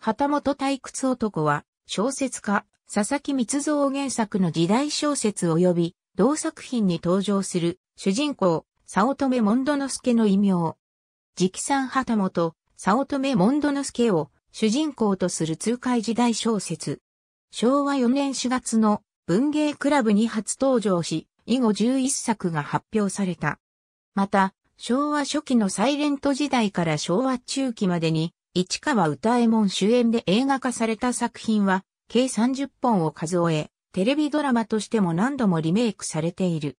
旗本退屈男は、小説家、佐々木光造原作の時代小説及び、同作品に登場する、主人公、早乙女モンドノスケの異名。直参旗本、早乙女モンドノスケを、主人公とする痛快時代小説。昭和4年4月の文芸クラブに初登場し、以後11作が発表された。また、昭和初期のサイレント時代から昭和中期までに市川歌右衛門主演で映画化された作品は、計30本を数え、テレビドラマとしても何度もリメイクされている。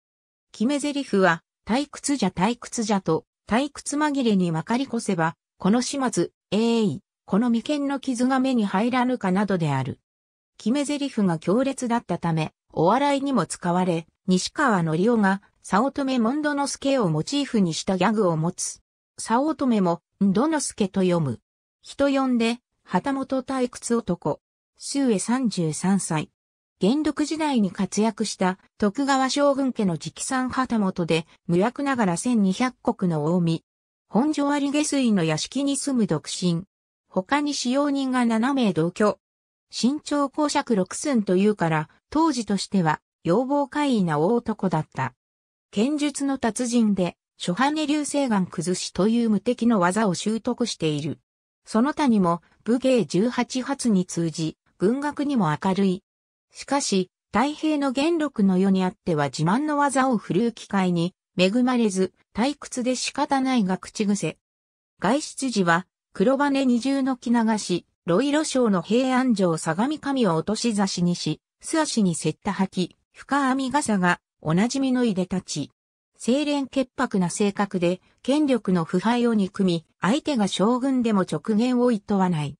決め台詞は、退屈じゃ退屈じゃと、退屈紛れにまかりこせば、この始末、ええこの眉間の傷が目に入らぬかなどである。決め台詞が強烈だったため、お笑いにも使われ、西川のりおが、早乙女もんどのすけをモチーフにしたギャグを持つ。早乙女も、んどのすけと読む。人呼んで、旗本退屈男、周恵33歳。元禄時代に活躍した徳川将軍家の直参旗本で、無役ながら1200国の大見。本所有下水の屋敷に住む独身。他に使用人が7名同居。身長公爵6寸というから、当時としては、要望怪異な大男だった。剣術の達人で、初羽ネ流星眼崩しという無敵の技を習得している。その他にも武芸18発に通じ、文学にも明るい。しかし、太平の元禄の世にあっては自慢の技を振るう機会に恵まれず、退屈で仕方ないが口癖。外出時は、黒羽二重の着流し、ロイロ省の平安城相模神を落とし差しにし、素足に接った履き、深編み傘が、おなじみのいでたち。清廉潔白な性格で、権力の腐敗を憎み、相手が将軍でも直言を厭わない。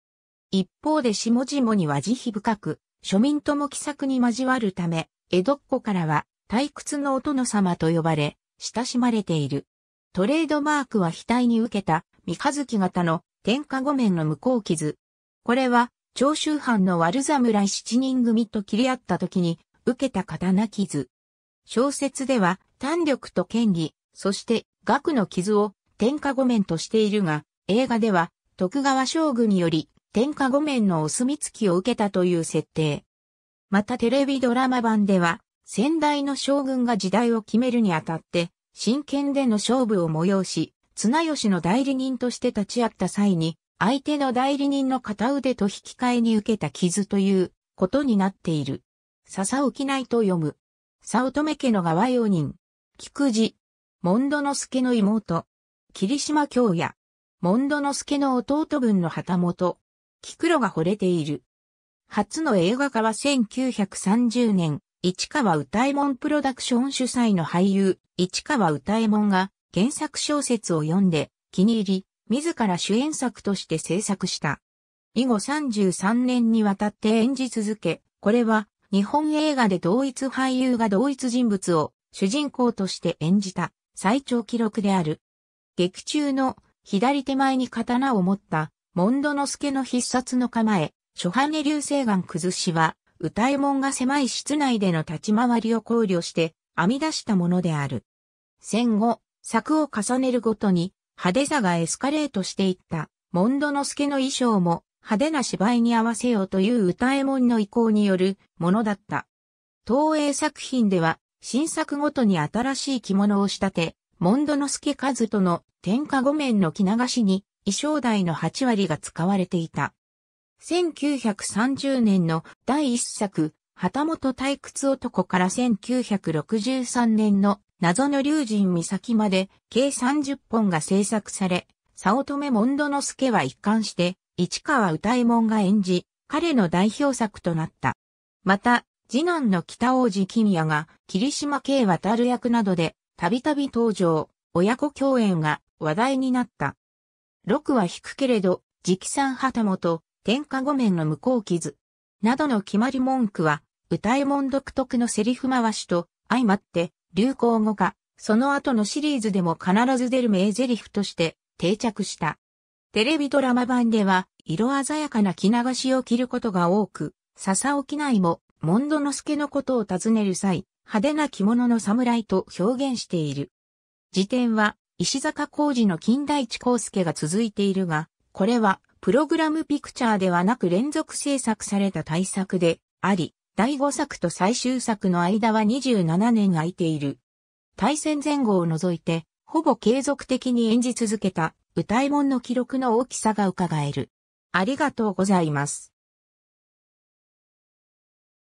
一方で下々には慈悲深く、庶民とも気さくに交わるため、江戸っ子からは退屈のお殿様と呼ばれ、親しまれている。トレードマークは額に受けた三日月型の天下御面の向こう傷。これは長州藩の悪侍七人組と切り合った時に受けた刀傷。小説では単力と権利、そして学の傷を天下御免としているが、映画では徳川将軍により天下御免のお墨付きを受けたという設定。またテレビドラマ版では、先代の将軍が時代を決めるにあたって、真剣での勝負を催し、綱吉の代理人として立ち会った際に、相手の代理人の片腕と引き換えに受けた傷ということになっている。笹沖内と読む。早乙女家の側用人、菊池、モンドノスケの妹、霧島京也、モンドノスケの弟分の旗本、菊路が惚れている。初の映画化は1930年、市川歌右衛門プロダクション主催の俳優、市川歌右衛門が原作小説を読んで気に入り、自ら主演作として制作した。以後33年にわたって演じ続け、これは日本映画で同一俳優が同一人物を主人公として演じた最長記録である。劇中の左手前に刀を持ったモンドノスケの必殺の構え、初羽根流星眼崩しは、歌右衛門が狭い室内での立ち回りを考慮して編み出したものである。戦後、作を重ねるごとに派手さがエスカレートしていった、モンドノスケの衣装も派手な芝居に合わせようという歌右衛門の意向によるものだった。東映作品では新作ごとに新しい着物を仕立て、モンドノスケカズとの天下御面の着流しに衣装代の8割が使われていた。1930年の第一作、旗本退屈男から1963年の謎の竜神岬まで計30本が制作され、早乙女モンドノスケは一貫して市川歌右衛門が演じ、彼の代表作となった。また、次男の北王子金也が、霧島慶渡る役などで、たびたび登場、親子共演が話題になった。六は引くけれど、直参旗本、天下御免の向こう傷。などの決まり文句は、歌えもん独特のセリフ回しと、相まって、流行語化、その後のシリーズでも必ず出る名台詞として定着した。テレビドラマ版では、色鮮やかな着流しを着ることが多く、笹沖内もモンドノスケのことを尋ねる際、派手な着物の侍と表現している。辞典は、石坂浩二の近代地光介が続いているが、これは、プログラムピクチャーではなく連続制作された大作であり、第5作と最終作の間は27年空いている。対戦前後を除いて、ほぼ継続的に演じ続けた歌い物の記録の大きさが伺える。ありがとうございます。